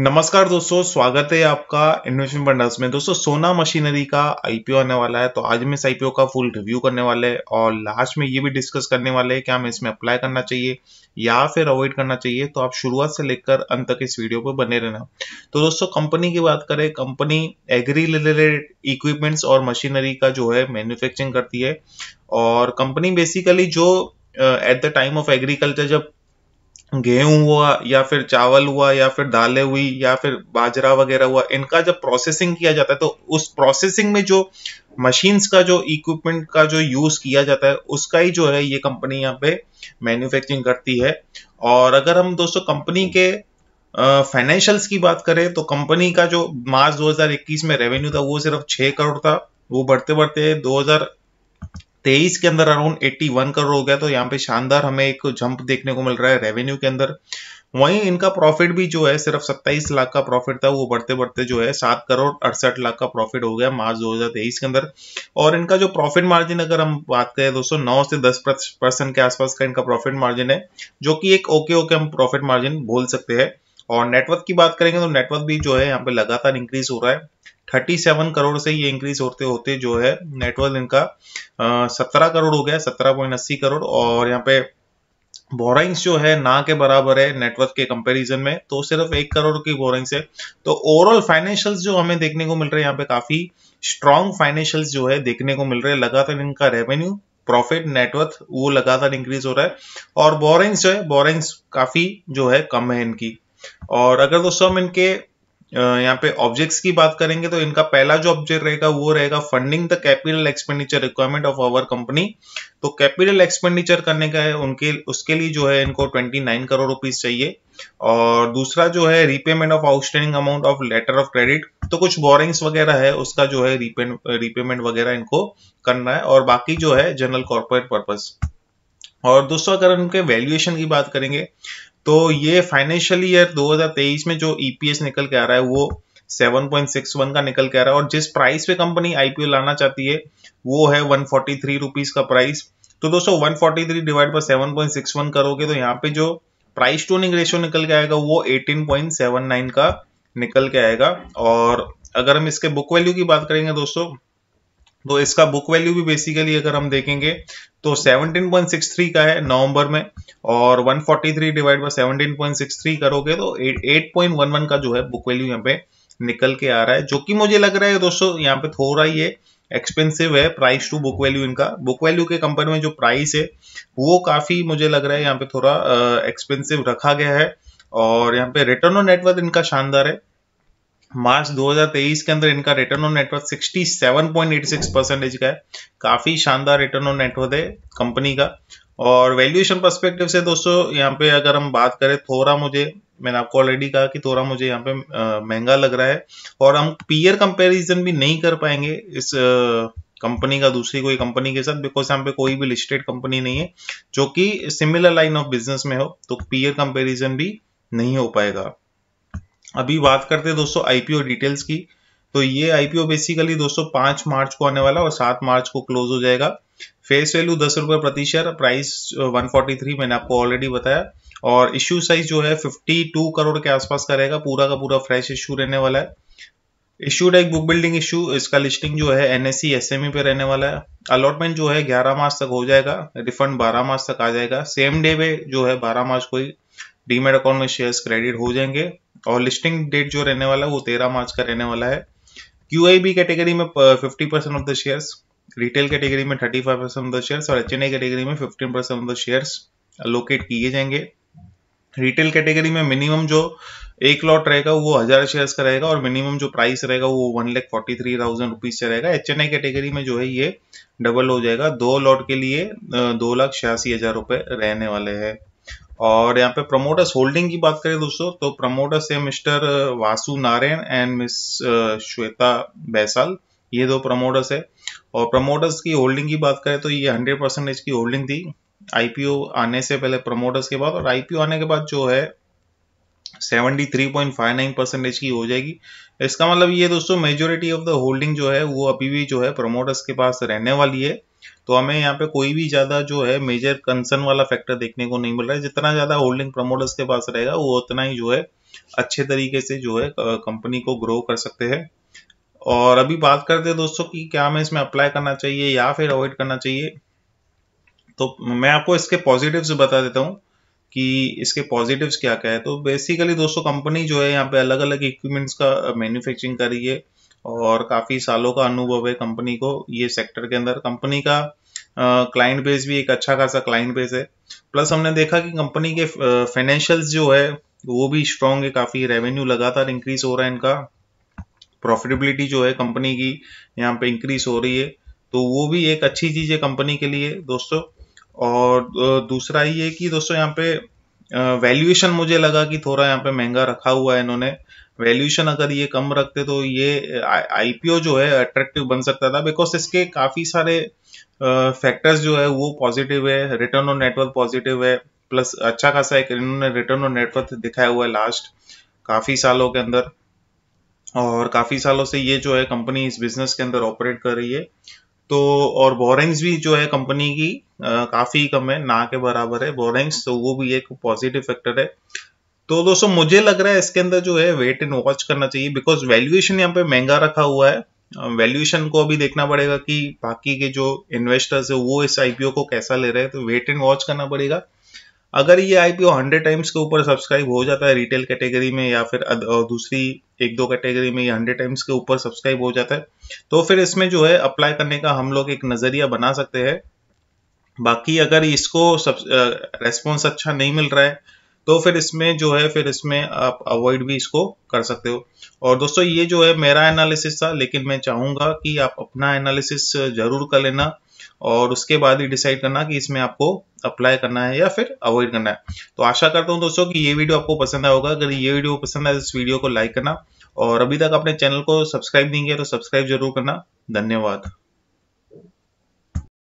नमस्कार दोस्तों स्वागत है आपका इन्वेस्टमेंट फंडर्स में दोस्तों सोना मशीनरी का आईपीओ आने वाला है तो आज हम इस आईपीओ का फुल रिव्यू करने वाले हैं और लास्ट में ये भी डिस्कस करने वाले हैं कि हमें इसमें अप्लाई करना चाहिए या फिर अवॉइड करना चाहिए तो आप शुरुआत से लेकर अंत तक इस वीडियो पर बने रहना तो दोस्तों कंपनी की बात करें कंपनी एग्री रिलेटेड इक्विपमेंट्स और मशीनरी का जो है मैन्युफैक्चरिंग करती है और कंपनी बेसिकली जो at the time of agriculture जब गेहूं हुआ या फिर चावल हुआ या फिर दालें हुई या फिर बाजरा वगैरह हुआ इनका जब प्रोसेसिंग किया जाता है तो उस प्रोसेसिंग में जो मशीन्स का जो इक्विपमेंट का जो यूज किया जाता है उसका ही जो है ये कंपनी यहाँ पे मैन्युफैक्चरिंग करती है और अगर हम दोस्तों कंपनी के फाइनेंशियल्स की बात करें तो कंपनी का जो मार्च 2021 में रेवेन्यू था वो सिर्फ छह करोड़ था वो बढ़ते बढ़ते 2000 तेईस के अंदर अराउंड वन करोड़ हो गया तो यहाँ पे शानदार हमें एक जंप देखने को मिल रहा है रेवेन्यू के अंदर वहीं इनका प्रॉफिट भी जो है सिर्फ सत्ताईस लाख का प्रॉफिट था वो बढ़ते बढ़ते जो है सात करोड़ अड़सठ लाख का प्रॉफिट हो गया मार्च दो हजार तेईस के अंदर और इनका जो प्रॉफिट मार्जिन अगर हम बात करें दोस्तों नौ से दस परसेंट के आसपास का इनका प्रॉफिट मार्जिन है जो कि एक ओके ओके हम प्रॉफिट मार्जिन बोल सकते हैं और नेटवर्क की बात करेंगे तो नेटवर्क भी जो है यहाँ पे लगातार इंक्रीज हो रहा है 37 करोड़ से ये इंक्रीज होते होते जो है नेटवर्क इनका सत्रह करोड़ हो गया सत्रह पॉइंट अस्सी करोड़ और यहाँ पे बोरिंग्स जो है ना के बराबर है नेटवर्क के कंपैरिजन में तो सिर्फ एक करोड़ की बोरिंग्स है तो ओवरऑल फाइनेंशियल्स जो हमें देखने को मिल रहे हैं यहाँ पे काफी स्ट्रॉन्ग फाइनेंशियल्स जो है देखने को मिल रहे हैं लगातार इनका रेवेन्यू प्रॉफिट नेटवर्थ वो लगातार इंक्रीज हो रहा है और बोरिंग्स जो है बोरिंग्स काफी जो है कम है इनकी और अगर दोस्तों हम इनके यहाँ पे ऑब्जेक्ट्स की बात करेंगे तो इनका पहला जो ऑब्जेक्ट रहेगा वो रहेगा funding the capital expenditure requirement of our company तो कैपिटल एक्सपेंडिचर करने का है उनके उसके लिए जो है इनको 29 करोड़ रुपीज चाहिए और दूसरा जो है repayment of outstanding amount of letter of credit तो कुछ बोरिंग्स वगैरह है उसका जो है रीपेमेंट वगैरह इनको करना है और बाकी जो है जनरल कॉर्पोरेट पर्पज और दूसरा अगर उनके वैल्यूएशन की बात करेंगे तो ये फाइनेंशियल ईयर 2023 में जो ईपीएस e निकल के आ रहा है वो 7.61 का निकल के आ रहा है और जिस प्राइस पे कंपनी आईपीओ लाना चाहती है वो है वन फोर्टी का प्राइस तो दोस्तों वन फोर्टी थ्री डिवाइड पर सेवन पॉइंट सिक्स वन करोगे तो यहाँ पे जो प्राइस टू निंग रेशियो निकल के आएगा वो एटीन पॉइंट सेवन नाइन का निकल के आएगा और अगर हम इसके बुक वैल्यू की बात करेंगे दोस्तों तो इसका बुक वैल्यू भी बेसिकली अगर हम देखेंगे तो 17.63 का है नवंबर में और 143 डिवाइड बाय 17.63 करोगे तो 8.11 का जो है बुक वैल्यू यहाँ पे निकल के आ रहा है जो कि मुझे लग रहा है दोस्तों यहाँ पे थोड़ा ये एक्सपेंसिव है प्राइस टू बुक वैल्यू इनका बुक वैल्यू के कंपेयर में जो प्राइस है वो काफी मुझे लग रहा है यहाँ पे थोड़ा एक्सपेंसिव रखा गया है और यहाँ पे रिटर्न ऑन नेटवर्क इनका शानदार है मार्च 2023 के अंदर इनका रिटर्न ऑन नेटवर्क 67.86 परसेंटेज का है काफी शानदार रिटर्न ऑन नेटवर्क है कंपनी का और वैल्यूएशन पर्सपेक्टिव से दोस्तों यहाँ पे अगर हम बात करें थोड़ा मुझे मैंने आपको ऑलरेडी कहा कि थोड़ा मुझे यहाँ पे महंगा लग रहा है और हम पीयर कंपेरिजन भी नहीं कर पाएंगे इस कंपनी का दूसरी कोई कंपनी के साथ बिकॉज यहाँ पे कोई भी लिस्टेड कंपनी नहीं है जो कि सिमिलर लाइन ऑफ बिजनेस में हो तो पीयर कंपेरिजन भी नहीं हो पाएगा अभी बात करते हैं दोस्तों आईपीओ डिटेल्स की तो ये आईपीओ बेसिकली दोस्तों पांच मार्च को आने वाला और सात मार्च को क्लोज हो जाएगा फेस वैल्यू दस रुपए प्रति शेयर प्राइस 143 मैंने आपको ऑलरेडी बताया और इश्यू साइज जो है 52 करोड़ के आसपास का रहेगा पूरा का पूरा फ्रेश इश्यू रहने वाला है इश्यूड एक बुक बिल्डिंग इशू इसका लिस्टिंग जो है एनएससी एसएमई e, e पे रहने वाला है अलॉटमेंट जो है ग्यारह मार्च तक हो जाएगा रिफंड बारह मार्च तक आ जाएगा सेम डे पे जो है बारह मार्च को ही डीमेट अकाउंट में शेयर्स क्रेडिट हो जाएंगे और लिस्टिंग डेट जो रहने वाला है वो तेरह मार्च का रहने वाला है क्यू कैटेगरी में fifty percent of the shares retail category में thirty five percent of the shares और एच कैटेगरी में fifteen percent of the shares allocate किए जाएंगे रिटेल कैटेगरी में मिनिमम जो एक लॉट रहेगा वो हजार शेयर्स का रहेगा और मिनिमम जो प्राइस रहेगा वो one lakh forty three thousand rupees से रहेगा एच एन आई कैटेगरी में जो है ये डबल हो जाएगा दो लॉट के लिए दो लाख छियासी हजार रुपए रहने वाले हैं और यहाँ पे प्रमोटर्स होल्डिंग की बात करें दोस्तों तो प्रमोटर्स है mister Vasu Narayan and miss Shweta Baisal ये दो प्रमोटर्स है और प्रमोटर्स की होल्डिंग की बात करें तो ये हंड्रेड परसेंटेज की होल्डिंग थी आईपीओ आने से पहले प्रमोटर्स के बाद और आईपीओ आने के बाद जो है three point five nine percentage की हो जाएगी इसका मतलब ये दोस्तों मेजोरिटी ऑफ द होल्डिंग जो है वो अभी भी जो है प्रमोटर्स के पास रहने वाली है तो हमें यहाँ पे कोई भी ज़्यादा जो है मेजर कंसर्न वाला फैक्टर देखने को नहीं मिल रहा है जितना ज़्यादा होल्डिंग प्रमोटर्स के पास रहेगा वो उतना ही जो है अच्छे तरीके से जो है कंपनी को ग्रो कर सकते हैं और अभी बात करते हैं दोस्तों कि क्या हमें इसमें अप्लाई करना चाहिए या फिर अवॉइड करना चाहिए तो मैं आपको इसके पॉजिटिव बता देता हूँ कि इसके पॉजिटिव्स क्या क्या है तो बेसिकली दोस्तों कंपनी जो है यहाँ पे अलग अलग इक्विपमेंट्स का मैन्युफैक्चरिंग कर रही है और काफ़ी सालों का अनुभव है कंपनी को ये सेक्टर के अंदर कंपनी का क्लाइंट बेस भी एक अच्छा खासा क्लाइंट बेस है प्लस हमने देखा कि कंपनी के फाइनेंशियल जो है वो भी स्ट्रांग है काफ़ी रेवेन्यू लगातार इंक्रीज हो रहा है इनका प्रॉफिटेबिलिटी जो है कंपनी की यहाँ पे इंक्रीज हो रही है तो वो भी एक अच्छी चीज़ है कंपनी के लिए दोस्तों और दूसरा ये कि दोस्तों यहाँ पे वैल्यूएशन मुझे लगा कि थोड़ा यहाँ पे महंगा रखा हुआ है इन्होंने वैल्यूशन अगर ये कम रखते तो ये आईपीओ जो है अट्रैक्टिव बन सकता था बिकॉज इसके काफ़ी सारे फैक्टर्स जो है वो पॉजिटिव है रिटर्न ऑन नेटवर्क पॉजिटिव है प्लस अच्छा खासा एक इन्होंने रिटर्न ऑन नेटवर्क दिखाया हुआ है लास्ट काफ़ी सालों के अंदर और काफ़ी सालों से ये जो है कंपनी इस बिजनेस के अंदर ऑपरेट कर रही है तो और बोरिंग्स भी जो है कंपनी की काफ़ी कम है ना के बराबर है बोरिंग्स तो वो भी एक पॉजिटिव फैक्टर है तो दोस्तों मुझे लग रहा है इसके अंदर जो है वेट एंड वॉच करना चाहिए बिकॉज वैल्यूएशन यहाँ पे महंगा रखा हुआ है वैल्यूएशन को अभी देखना पड़ेगा कि बाकी के जो इन्वेस्टर्स है वो इस आईपीओ को कैसा ले रहे हैं तो वेट एंड वॉच करना पड़ेगा अगर ये आईपीओ हंड्रेड टाइम्स के ऊपर सब्सक्राइब हो जाता है रिटेल कैटेगरी में या फिर दूसरी एक दो कैटेगरी में ये हंड्रेड टाइम्स के ऊपर सब्सक्राइब हो जाता है तो फिर इसमें जो है अप्लाई करने का हम लोग एक नज़रिया बना सकते हैं बाकी अगर इसको रेस्पॉन्स अच्छा नहीं मिल रहा है तो फिर इसमें जो है फिर इसमें आप अवॉइड भी इसको कर सकते हो और दोस्तों ये जो है मेरा एनालिसिस था लेकिन मैं चाहूंगा कि आप अपना एनालिसिस जरूर कर लेना और उसके बाद ही डिसाइड करना कि इसमें आपको अप्लाई करना है या फिर अवॉइड करना है तो आशा करता हूँ दोस्तों कि ये वीडियो आपको पसंद आया होगा अगर ये वीडियो पसंद आए तो इस वीडियो को लाइक करना और अभी तक अपने चैनल को सब्सक्राइब नहीं किया तो सब्सक्राइब जरूर करना धन्यवाद